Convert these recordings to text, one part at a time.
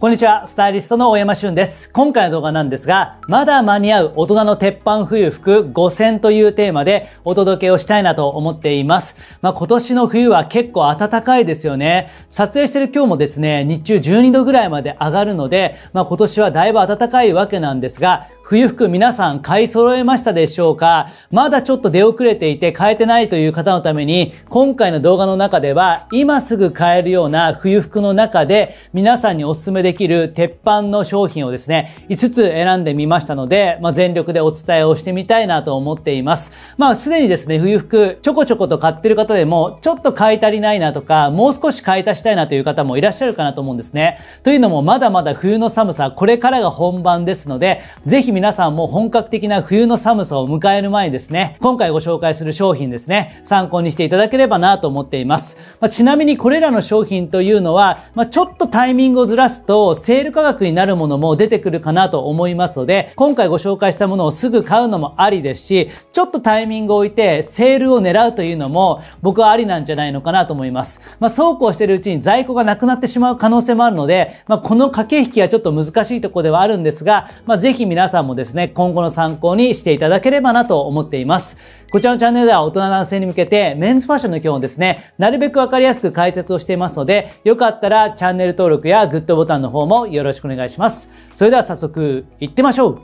こんにちは、スタイリストの大山俊です。今回の動画なんですが、まだ間に合う大人の鉄板冬服5選というテーマでお届けをしたいなと思っています。まあ、今年の冬は結構暖かいですよね。撮影してる今日もですね、日中12度ぐらいまで上がるので、まあ、今年はだいぶ暖かいわけなんですが、冬服皆さん買い揃えましたでしょうかまだちょっと出遅れていて買えてないという方のために、今回の動画の中では、今すぐ買えるような冬服の中で、皆さんにお勧めできる鉄板の商品をですね、5つ選んでみましたので、まあ、全力でお伝えをしてみたいなと思っています。まあ、すでにですね、冬服、ちょこちょこと買ってる方でも、ちょっと買い足りないなとか、もう少し買い足したいなという方もいらっしゃるかなと思うんですね。というのも、まだまだ冬の寒さ、これからが本番ですので、ぜひ皆さんも本格的な冬の寒さを迎える前にですね、今回ご紹介する商品ですね、参考にしていただければなと思っています。まあ、ちなみにこれらの商品というのは、まあ、ちょっとタイミングをずらすと、セール価格になるものも出てくるかなと思いますので、今回ご紹介したものをすぐ買うのもありですし、ちょっとタイミングを置いて、セールを狙うというのも、僕はありなんじゃないのかなと思います。まあ、そうこうしてるうちに在庫がなくなってしまう可能性もあるので、まあ、この駆け引きはちょっと難しいところではあるんですが、まあ、ぜひ皆さんももですね、今後の参考にしていただければなと思っています。こちらのチャンネルでは大人男性に向けてメンズファッションの基本をですね、なるべくわかりやすく解説をしていますので、よかったらチャンネル登録やグッドボタンの方もよろしくお願いします。それでは早速、行ってみましょう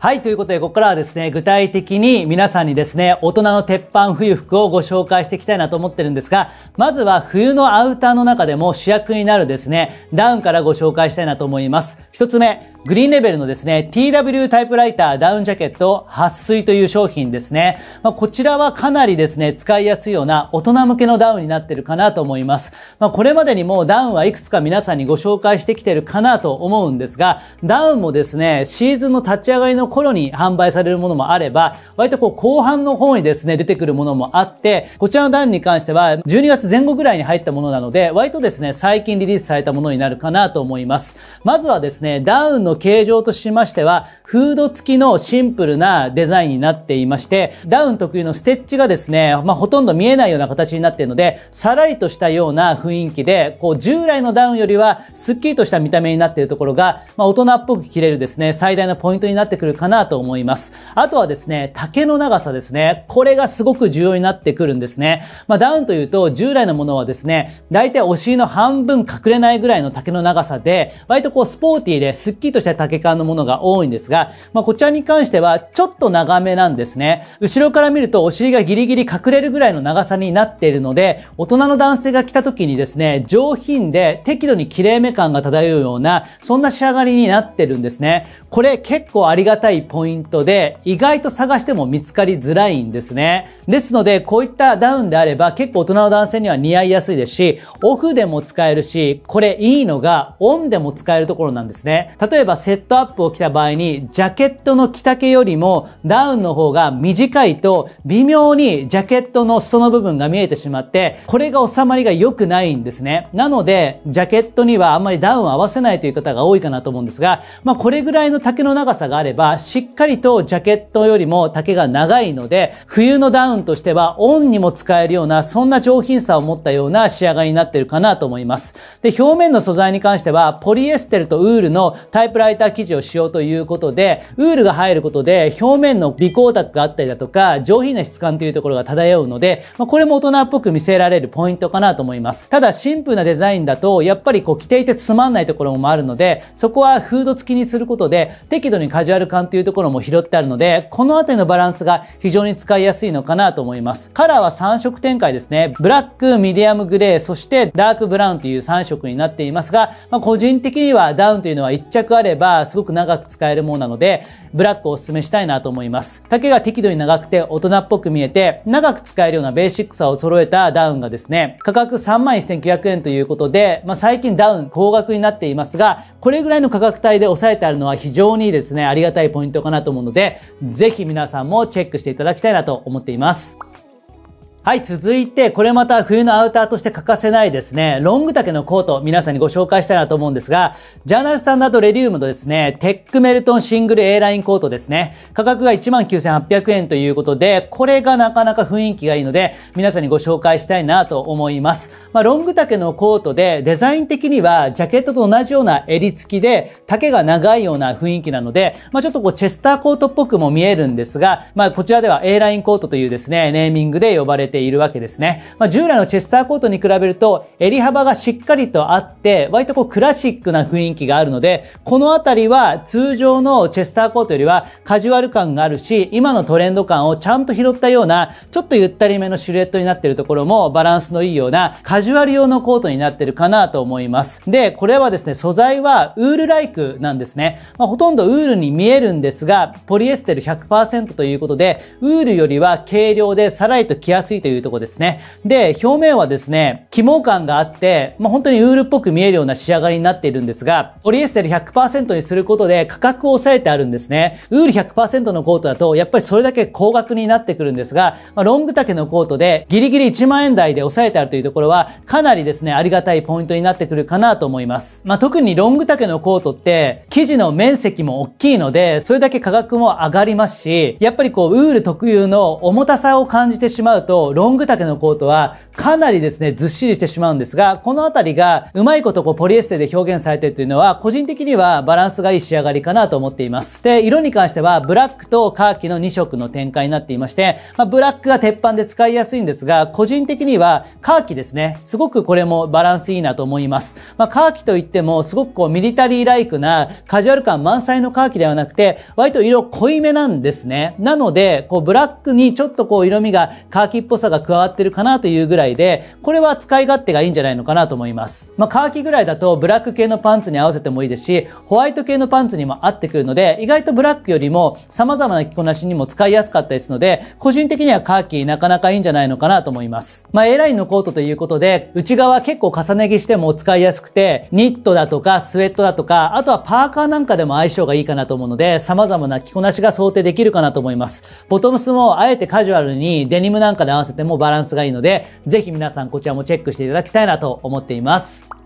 はい、ということで、ここからはですね、具体的に皆さんにですね、大人の鉄板冬服をご紹介していきたいなと思ってるんですが、まずは冬のアウターの中でも主役になるですね、ダウンからご紹介したいなと思います。一つ目、グリーンレベルのですね、TW タイプライターダウンジャケット撥水という商品ですね。まあ、こちらはかなりですね、使いやすいような大人向けのダウンになってるかなと思います。まあ、これまでにもダウンはいくつか皆さんにご紹介してきてるかなと思うんですが、ダウンもですね、シーズンの立ち上がりの頃に販売されるものもあれば、割とこう後半の方にですね、出てくるものもあって、こちらのダウンに関しては12月前後ぐらいに入ったものなので、割とですね、最近リリースされたものになるかなと思います。まずはですね、ダウンの形状としましては、フード付きのシンプルなデザインになっていまして、ダウン特有のステッチがですね、まあ、ほとんど見えないような形になっているので、さらりとしたような雰囲気で、こう、従来のダウンよりは、スッキリとした見た目になっているところが、まあ、大人っぽく着れるですね、最大のポイントになってくるかなと思います。あとはですね、丈の長さですね。これがすごく重要になってくるんですね。まあ、ダウンというと、従来のものはですね、大体お尻の半分隠れないぐらいの丈の長さで、割とこう、スポーティーで、スッキリととした丈感のものが多いんですが、まあ、こちらに関してはちょっと長めなんですね。後ろから見るとお尻がギリギリ隠れるぐらいの長さになっているので、大人の男性が着た時にですね、上品で適度に切れめ感が漂うような、そんな仕上がりになってるんですね。これ結構ありがたいポイントで、意外と探しても見つかりづらいんですね。ですので、こういったダウンであれば結構大人の男性には似合いやすいですし、オフでも使えるし、これいいのがオンでも使えるところなんですね。例えばばセットアップを着た場合に、ジャケットの着丈よりもダウンの方が短いと、微妙にジャケットの裾の部分が見えてしまって、これが収まりが良くないんですね。なので、ジャケットにはあんまりダウンを合わせないという方が多いかなと思うんですが、まあ、これぐらいの丈の長さがあれば、しっかりとジャケットよりも丈が長いので、冬のダウンとしてはオンにも使えるような、そんな上品さを持ったような仕上がりになってるかなと思います。で、表面の素材に関しては、ポリエステルとウールのタイププライター生地を使用ということで、ウールが入ることで表面の微光沢があったりだとか、上品な質感というところが漂うので、まこれも大人っぽく見せられるポイントかなと思います。ただ、シンプルなデザインだと、やっぱりこう着ていてつまんないところもあるので、そこはフード付きにすることで、適度にカジュアル感というところも拾ってあるので、この辺りのバランスが非常に使いやすいのかなと思います。カラーは3色展開ですね。ブラック、ミディアムグレー、そしてダークブラウンという3色になっていますが、まあ、個人的にはダウンというのは1着あれればすごく長く使えるものなので、ブラックをお勧めしたいなと思います。丈が適度に長くて大人っぽく見えて、長く使えるようなベーシックさを揃えたダウンがですね、価格31,900円ということで、まあ、最近ダウン高額になっていますが、これぐらいの価格帯で抑えてあるのは非常にですね、ありがたいポイントかなと思うので、ぜひ皆さんもチェックしていただきたいなと思っています。はい、続いて、これまた冬のアウターとして欠かせないですね、ロング丈のコート、皆さんにご紹介したいなと思うんですが、ジャーナルスタンダードレディウムのですね、テックメルトンシングル A ラインコートですね、価格が19,800円ということで、これがなかなか雰囲気がいいので、皆さんにご紹介したいなと思います。まあ、ロング丈のコートで、デザイン的には、ジャケットと同じような襟付きで、丈が長いような雰囲気なので、まあ、ちょっとこう、チェスターコートっぽくも見えるんですが、まあ、こちらでは A ラインコートというですね、ネーミングで呼ばれているわけですね。まあ、従来のチェスターコートに比べると、襟幅がしっかりとあって、割とこうクラシックな雰囲気があるので、このあたりは通常のチェスターコートよりはカジュアル感があるし、今のトレンド感をちゃんと拾ったような、ちょっとゆったりめのシルエットになっているところもバランスのいいようなカジュアル用のコートになってるかなと思います。で、これはですね、素材はウールライクなんですね。まあ、ほとんどウールに見えるんですが、ポリエステル100%ということで、ウールよりは軽量でさらりと着やすいいというとこですね。で、表面はですね、肝感があって、まあ、本当にウールっぽく見えるような仕上がりになっているんですが、ポリエステル100%にすることで価格を抑えてあるんですね。ウール100%のコートだと、やっぱりそれだけ高額になってくるんですが、まあ、ロング丈のコートでギリギリ1万円台で抑えてあるというところは、かなりですね、ありがたいポイントになってくるかなと思います。まあ、特にロング丈のコートって、生地の面積も大きいので、それだけ価格も上がりますし、やっぱりこう、ウール特有の重たさを感じてしまうと、ロング丈のコートはかなりですね、ずっしりしてしまうんですが、このあたりがうまいことこうポリエステで表現されているというのは、個人的にはバランスがいい仕上がりかなと思っています。で、色に関してはブラックとカーキの2色の展開になっていまして、まあ、ブラックが鉄板で使いやすいんですが、個人的にはカーキですね、すごくこれもバランスいいなと思います。まあ、カーキといっても、すごくこうミリタリーライクなカジュアル感満載のカーキではなくて、割と色濃いめなんですね。なので、こうブラックにちょっとこう色味がカーキっぽさが加わってるかなというぐらいで、これは使い勝手がいいんじゃないのかなと思います。まあ、カーキぐらいだとブラック系のパンツに合わせてもいいですし、ホワイト系のパンツにも合ってくるので、意外とブラックよりも様々な着こなしにも使いやすかったですので、個人的にはカーキなかなかいいんじゃないのかなと思います。まあ、A ラインのコートということで、内側結構重ね着しても使いやすくて、ニットだとかスウェットだとか、あとはパーカーなんかでも相性がいいかなと思うので、様々な着こなしが想定できるかなと思います。ボトムスもあえてカジュアルにデニムなんかで合わせせてもバランスがいいので、ぜひ皆さんこちらもチェックしていただきたいなと思っています。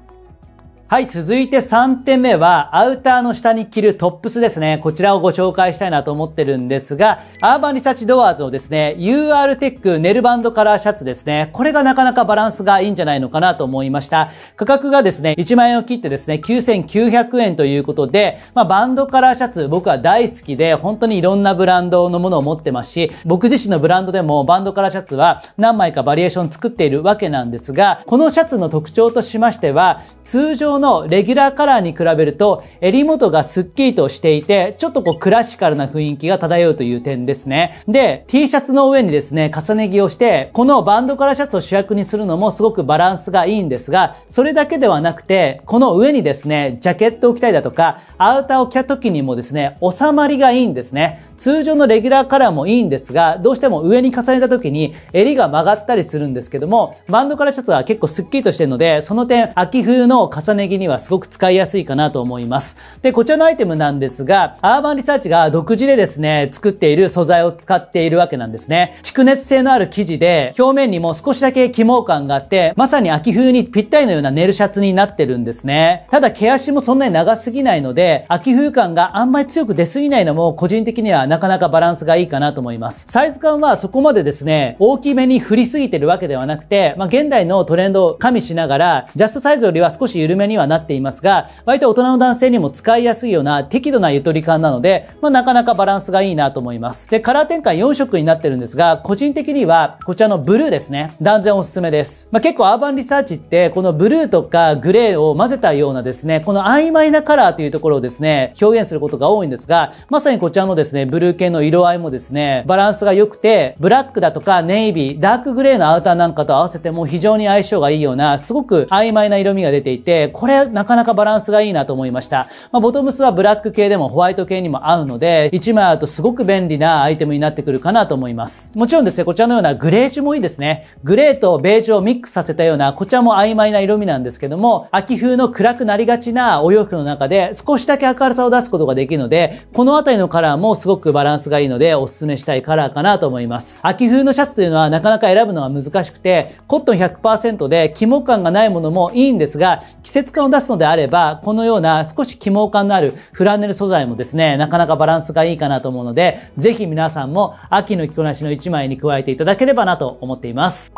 はい、続いて3点目は、アウターの下に着るトップスですね。こちらをご紹介したいなと思ってるんですが、アーバンリサーチドアーズのですね、UR テックネルバンドカラーシャツですね。これがなかなかバランスがいいんじゃないのかなと思いました。価格がですね、1万円を切ってですね、9900円ということで、まあ、バンドカラーシャツ僕は大好きで、本当にいろんなブランドのものを持ってますし、僕自身のブランドでもバンドカラーシャツは何枚かバリエーション作っているわけなんですが、このシャツの特徴としましては、通常のレギュラーカラーに比べると襟元がスッキリとしていて、ちょっとこうクラシカルな雰囲気が漂うという点ですね。で、T シャツの上にですね、重ね着をして、このバンドカラーシャツを主役にするのもすごくバランスがいいんですが、それだけではなくて、この上にですね、ジャケットを着たりだとか、アウターを着た時にもですね、収まりがいいんですね。通常のレギュラーカラーもいいんですが、どうしても上に重ねた時に襟が曲がったりするんですけども、バンドカラーシャツは結構スッキリとしてるので、その点、秋冬の重ね着にはすごく使いやすいかなと思います。で、こちらのアイテムなんですが、アーバンリサーチが独自でですね、作っている素材を使っているわけなんですね。蓄熱性のある生地で、表面にも少しだけ起毛感があって、まさに秋冬にぴったりのような寝るシャツになってるんですね。ただ毛足もそんなに長すぎないので、秋冬感があんまり強く出すぎないのも個人的にはなかなかバランスがいいかなと思います。サイズ感はそこまでですね、大きめに振りすぎてるわけではなくて、まあ、現代のトレンドを加味しながら、ジャストサイズよりは少し緩めにはなっていますが、割と大人の男性にも使いやすいような適度なゆとり感なので、まあ、なかなかバランスがいいなと思います。で、カラー展開4色になってるんですが、個人的にはこちらのブルーですね、断然おすすめです。まあ、結構アーバンリサーチって、このブルーとかグレーを混ぜたようなですね、この曖昧なカラーというところをですね、表現することが多いんですが、まさにこちらのですね、ブルー系の色合いもですね、バランスが良くて、ブラックだとかネイビー、ダークグレーのアウターなんかと合わせても非常に相性がいいような、すごく曖昧な色味が出ていて、これなかなかバランスがいいなと思いました。まあ、ボトムスはブラック系でもホワイト系にも合うので、1枚あるとすごく便利なアイテムになってくるかなと思います。もちろんですね、こちらのようなグレージュもいいですね。グレーとベージュをミックスさせたような、こちらも曖昧な色味なんですけども、秋風の暗くなりがちなお洋服の中で少しだけ明るさを出すことができるので、この辺りのカラーもすごくくバランスがいいのでおすすめしたいカラーかなと思います。秋冬のシャツというのはなかなか選ぶのは難しくて、コットン100%で肝感がないものもいいんですが、季節感を出すのであれば、このような少し肝感のあるフランネル素材もですね、なかなかバランスがいいかなと思うので、ぜひ皆さんも秋の着こなしの1枚に加えていただければなと思っています。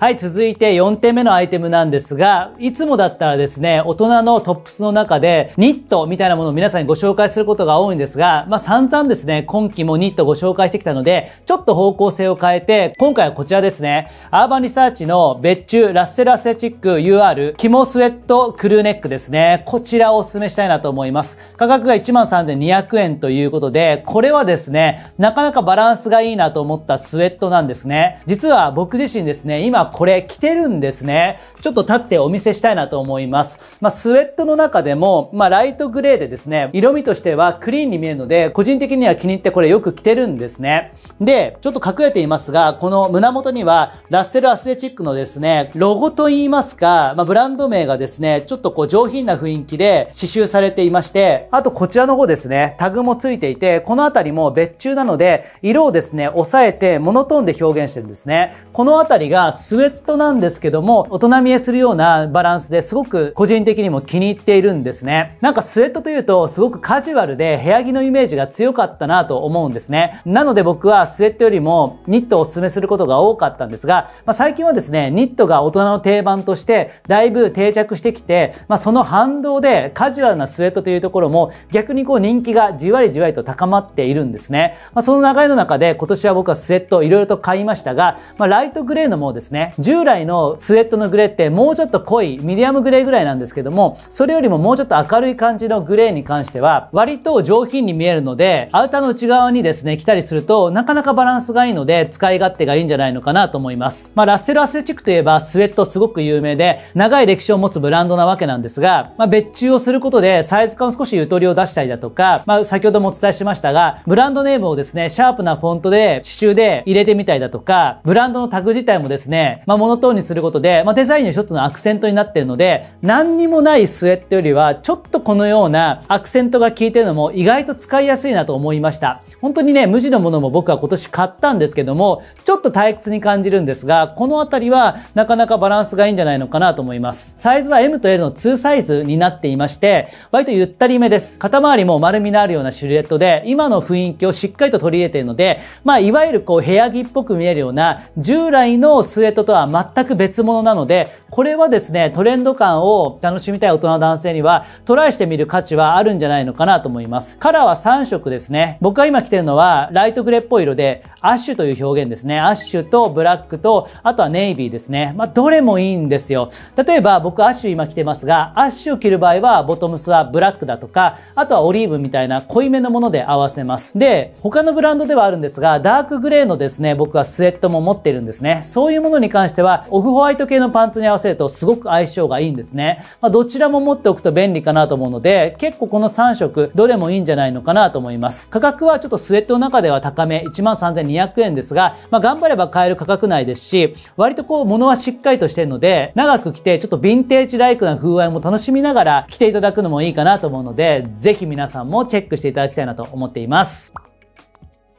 はい、続いて4点目のアイテムなんですが、いつもだったらですね、大人のトップスの中で、ニットみたいなものを皆さんにご紹介することが多いんですが、まあ散々ですね、今期もニットご紹介してきたので、ちょっと方向性を変えて、今回はこちらですね、アーバンリサーチの別注ラッセラセチック UR、肝スウェットクルーネックですね。こちらをお勧めしたいなと思います。価格が13,200円ということで、これはですね、なかなかバランスがいいなと思ったスウェットなんですね。実は僕自身ですね、今これ着てるんですね。ちょっと立ってお見せしたいなと思います。まあ、スウェットの中でも、まあ、ライトグレーでですね、色味としてはクリーンに見えるので、個人的には気に入ってこれよく着てるんですね。で、ちょっと隠れていますが、この胸元には、ラッセルアスレチックのですね、ロゴといいますか、まあ、ブランド名がですね、ちょっとこう上品な雰囲気で刺繍されていまして、あとこちらの方ですね、タグもついていて、この辺りも別注なので、色をですね、抑えてモノトーンで表現してるんですね。この辺りがスウェットなんですけども、大人見えするようなバランスですごく個人的にも気に入っているんですね。なんかスウェットというと、すごくカジュアルで部屋着のイメージが強かったなと思うんですね。なので僕はスウェットよりもニットをお勧めすることが多かったんですが、まあ、最近はですね、ニットが大人の定番としてだいぶ定着してきて、まあ、その反動でカジュアルなスウェットというところも逆にこう人気がじわりじわりと高まっているんですね。まあ、その流れの中で今年は僕はスウェットいろいろと買いましたが、まあ、ライトグレーのもですね、従来のスウェットのグレーってもうちょっと濃いミディアムグレーぐらいなんですけどもそれよりももうちょっと明るい感じのグレーに関しては割と上品に見えるのでアウターの内側にですね着たりするとなかなかバランスがいいので使い勝手がいいんじゃないのかなと思いますまあラッセルアスレチックといえばスウェットすごく有名で長い歴史を持つブランドなわけなんですが、まあ、別注をすることでサイズ感を少しゆとりを出したりだとか、まあ、先ほどもお伝えしましたがブランドネームをですねシャープなフォントで刺繍で入れてみたりだとかブランドのタグ自体もですねまあ、モノトーンにすることで、まあ、デザインの一つのアクセントになってるので、何にもないスウェットよりは、ちょっとこのようなアクセントが効いてるのも意外と使いやすいなと思いました。本当にね、無地のものも僕は今年買ったんですけども、ちょっと退屈に感じるんですが、このあたりはなかなかバランスがいいんじゃないのかなと思います。サイズは M と L の2サイズになっていまして、割とゆったりめです。肩周りも丸みのあるようなシルエットで、今の雰囲気をしっかりと取り入れているので、まあ、いわゆるこう、部屋着っぽく見えるような、従来のスウェットとは全く別物なので、これはですね、トレンド感を楽しみたい大人男性には、トライしてみる価値はあるんじゃないのかなと思います。カラーは3色ですね。僕は今着てるのはライトグレーっぽい色で、アッシュという表現ですね。アッシュとブラックと、あとはネイビーですね。まあ、どれもいいんですよ。例えば僕アッシュ今着てますが、アッシュを着る場合はボトムスはブラックだとか、あとはオリーブみたいな濃いめのもので合わせます。で、他のブランドではあるんですが、ダークグレーのですね、僕はスウェットも持ってるんですね。そういうものに関しては、オフホワイト系のパンツに合わせるとすごく相性がいいんですね。まあ、どちらも持っておくと便利かなと思うので、結構この3色、どれもいいんじゃないのかなと思います。価格はちょっととスウェットの中では高め、13,200円ですが、まあ、頑張れば買える価格内ですし、割とこう、物はしっかりとしてるので、長く着て、ちょっとヴィンテージライクな風合いも楽しみながら着ていただくのもいいかなと思うので、ぜひ皆さんもチェックしていただきたいなと思っています。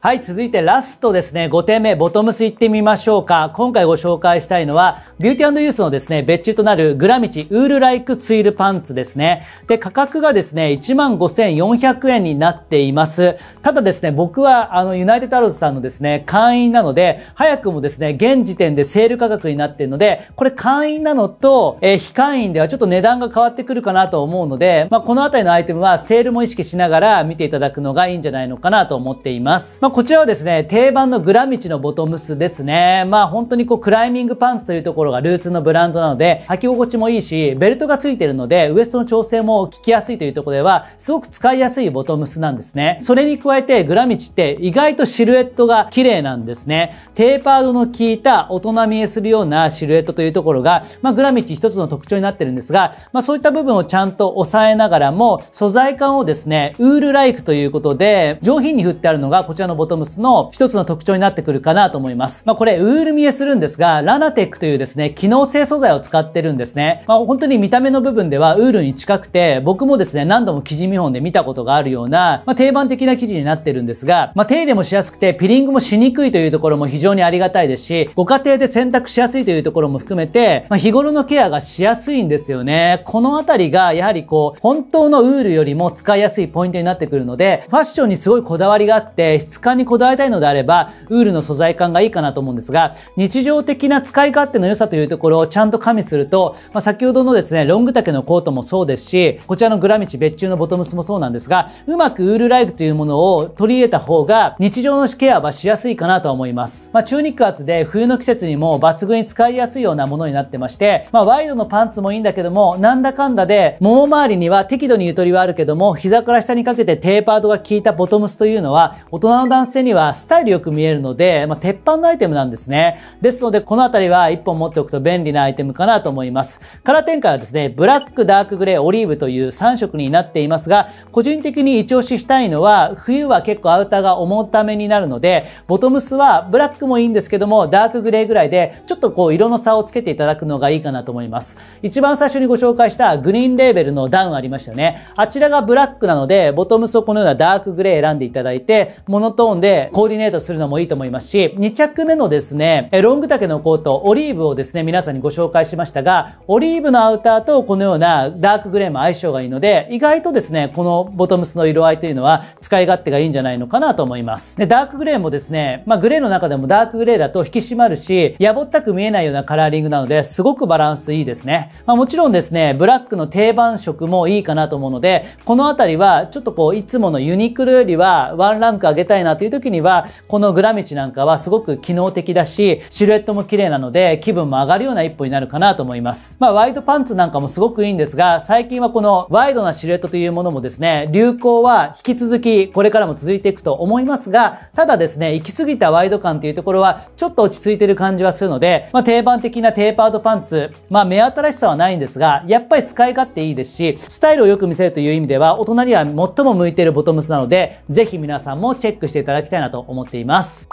はい、続いてラストですね、5点目、ボトムス行ってみましょうか。今回ご紹介したいのは、ビューティーユースのですね、別注となるグラミチウールライクツイルパンツですね。で、価格がですね、15,400円になっています。ただですね、僕はあの、ユナイテッドアローズさんのですね、会員なので、早くもですね、現時点でセール価格になっているので、これ会員なのと、えー、非会員ではちょっと値段が変わってくるかなと思うので、まあ、このあたりのアイテムはセールも意識しながら見ていただくのがいいんじゃないのかなと思っています。まあ、こちらはですね、定番のグラミチのボトムスですね。まあ、本当にこう、クライミングパンツというところろがルーツのブランドなので、履き心地もいいし、ベルトが付いてるので、ウエストの調整も効きやすいというところでは、すごく使いやすいボトムスなんですね。それに加えて、グラミチって意外とシルエットが綺麗なんですね。テーパードの効いた大人見えするようなシルエットというところが、まあ、グラミチ一つの特徴になってるんですが、まあ、そういった部分をちゃんと抑えながらも、素材感をですね、ウールライクということで、上品に振ってあるのがこちらのボトムスの一つの特徴になってくるかなと思います。まあ、これ、ウール見えするんですが、ラナテックというですね、ね、機能性素材を使ってるんですね。まあ、本当に見た目の部分ではウールに近くて、僕もですね、何度も生地見本で見たことがあるような、まあ、定番的な生地になってるんですが、まあ、手入れもしやすくて、ピリングもしにくいというところも非常にありがたいですし、ご家庭で洗濯しやすいというところも含めて、まあ、日頃のケアがしやすいんですよね。このあたりが、やはりこう、本当のウールよりも使いやすいポイントになってくるので、ファッションにすごいこだわりがあって、質感にこだわりたいのであれば、ウールの素材感がいいかなと思うんですが、日常的な使い勝手の良さというところをちゃんと加味すると、まあ、先ほどのですね、ロング丈のコートもそうですし、こちらのグラミチ別注のボトムスもそうなんですが、うまくウールライクというものを取り入れた方が、日常のケアはしやすいかなと思います。まあ、中肉厚で冬の季節にも抜群に使いやすいようなものになってまして、まあ、ワイドのパンツもいいんだけども、なんだかんだで、もも周りには適度にゆとりはあるけども、膝から下にかけてテーパードが効いたボトムスというのは、大人の男性にはスタイルよく見えるので、まあ、鉄板のアイテムなんですね。ですので、この辺りは1本持ってておくと便利なアイテムかなと思います。カラー展開はですね、ブラック、ダークグレー、オリーブという3色になっていますが、個人的に一押ししたいのは、冬は結構アウターが重ためになるので、ボトムスはブラックもいいんですけども、ダークグレーぐらいで、ちょっとこう色の差をつけていただくのがいいかなと思います。一番最初にご紹介したグリーンレーベルのダウンありましたね。あちらがブラックなので、ボトムスをこのようなダークグレー選んでいただいて、モノトーンでコーディネートするのもいいと思いますし、2着目のですね、ロング丈のコート、オリーブをですね、皆さんにご紹介しましたが、オリーブのアウターとこのようなダークグレーも相性がいいので、意外とですね、このボトムスの色合いというのは使い勝手がいいんじゃないのかなと思います。で、ダークグレーもですね、まあグレーの中でもダークグレーだと引き締まるし、やぼったく見えないようなカラーリングなので、すごくバランスいいですね。まあもちろんですね、ブラックの定番色もいいかなと思うので、このあたりはちょっとこう、いつものユニクロよりはワンランク上げたいなという時には、このグラミチなんかはすごく機能的だし、シルエットも綺麗なので、気分も上がるような一歩になるかなと思います。まあ、ワイドパンツなんかもすごくいいんですが、最近はこのワイドなシルエットというものもですね、流行は引き続きこれからも続いていくと思いますが、ただですね、行き過ぎたワイド感というところはちょっと落ち着いてる感じはするので、まあ、定番的なテーパードパンツ、まあ、目新しさはないんですが、やっぱり使い勝手いいですし、スタイルをよく見せるという意味では、大人には最も向いているボトムスなので、ぜひ皆さんもチェックしていただきたいなと思っています。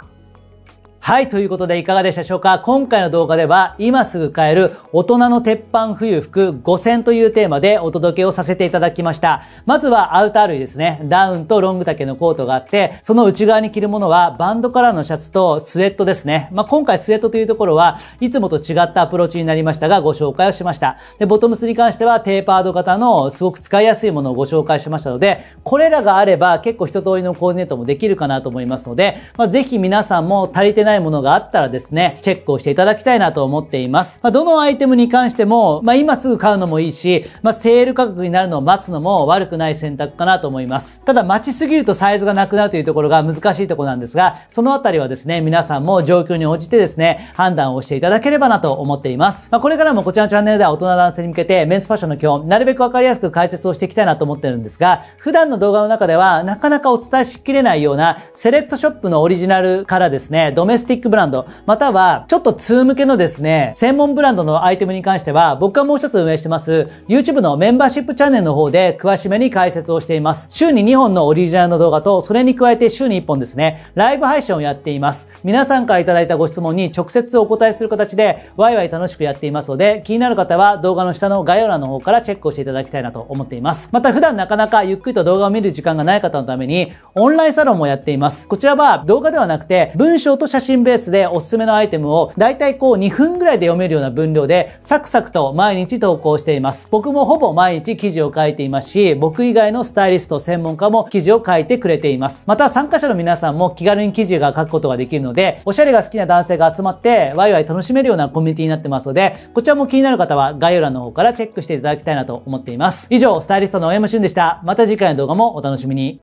はい、ということでいかがでしたでしょうか今回の動画では今すぐ買える大人の鉄板冬服5000というテーマでお届けをさせていただきました。まずはアウター類ですね。ダウンとロング丈のコートがあって、その内側に着るものはバンドカラーのシャツとスウェットですね。まあ、今回スウェットというところはいつもと違ったアプローチになりましたがご紹介をしました。で、ボトムスに関してはテーパード型のすごく使いやすいものをご紹介しましたので、これらがあれば結構一通りのコーディネートもできるかなと思いますので、まあ、ぜひ皆さんも足りてないないものがあったらですね、チェックをしていただきたいなと思っています。まあ、どのアイテムに関しても、まあ、今すぐ買うのもいいし、まあ、セール価格になるのを待つのも悪くない選択かなと思います。ただ、待ちすぎるとサイズがなくなるというところが難しいところなんですが、そのあたりはですね、皆さんも状況に応じてですね、判断をしていただければなと思っています。まあ、これからもこちらのチャンネルでは大人男性に向けて、メンツファッションの基本、なるべくわかりやすく解説をしていきたいなと思ってるんですが、普段の動画の中では、なかなかお伝えしきれないような、セレクトショップのオリジナルからですね、ドメスティックブランド、またはちょっと2向けのですね、専門ブランドのアイテムに関しては、僕がもう一つ運営してます、YouTube のメンバーシップチャンネルの方で詳しめに解説をしています。週に2本のオリジナルの動画と、それに加えて週に1本ですね、ライブ配信をやっています。皆さんから頂いたご質問に直接お答えする形で、ワイワイ楽しくやっていますので、気になる方は動画の下の概要欄の方からチェックをしていただきたいなと思っています。また普段なかなかゆっくりと動画を見る時間がない方のために、オンラインサロンもやっています。こちらは動画ではなくて、文章と写真真ベースでおすすめのアイテムをだいたいこう2分ぐらいで読めるような分量でサクサクと毎日投稿しています。僕もほぼ毎日記事を書いていますし、僕以外のスタイリスト、専門家も記事を書いてくれています。また参加者の皆さんも気軽に記事が書くことができるので、おしゃれが好きな男性が集まってワイワイ楽しめるようなコミュニティになってますので、こちらも気になる方は概要欄の方からチェックしていただきたいなと思っています。以上、スタイリストの大山俊でした。また次回の動画もお楽しみに。